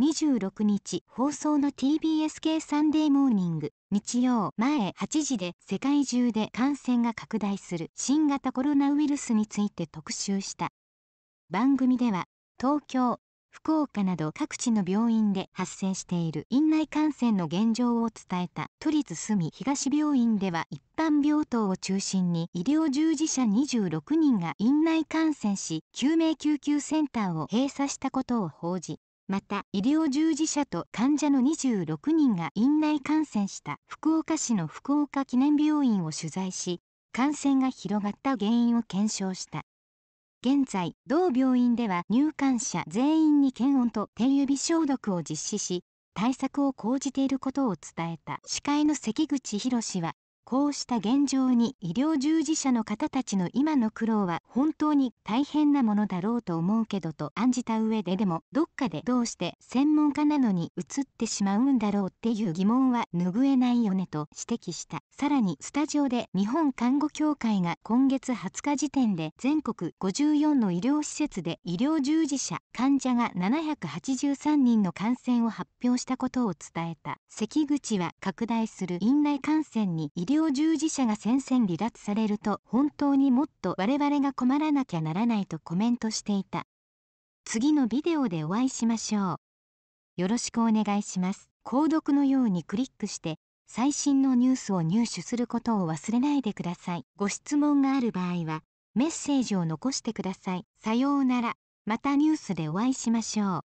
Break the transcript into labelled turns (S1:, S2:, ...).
S1: 26日放送の TBS 系サンデーモーニング日曜前8時で世界中で感染が拡大する新型コロナウイルスについて特集した番組では東京福岡など各地の病院で発生している院内感染の現状を伝えた都立住東病院では一般病棟を中心に医療従事者26人が院内感染し救命救急センターを閉鎖したことを報じまた医療従事者と患者の26人が院内感染した福岡市の福岡記念病院を取材し感染が広がった原因を検証した現在同病院では入館者全員に検温と手指消毒を実施し対策を講じていることを伝えた司会の関口博はこうした現状に医療従事者の方たちの今の苦労は本当に大変なものだろうと思うけどと案じた上ででもどっかでどうして専門家なのに移ってしまうんだろうっていう疑問は拭えないよねと指摘したさらにスタジオで日本看護協会が今月20日時点で全国54の医療施設で医療従事者患者が783人の感染を発表したことを伝えた関口は拡大する院内感染に医療療従事者が戦線離脱されると本当にもっと我々が困らなきゃならないとコメントしていた次のビデオでお会いしましょうよろしくお願いします購読のようにクリックして最新のニュースを入手することを忘れないでくださいご質問がある場合はメッセージを残してくださいさようならまたニュースでお会いしましょう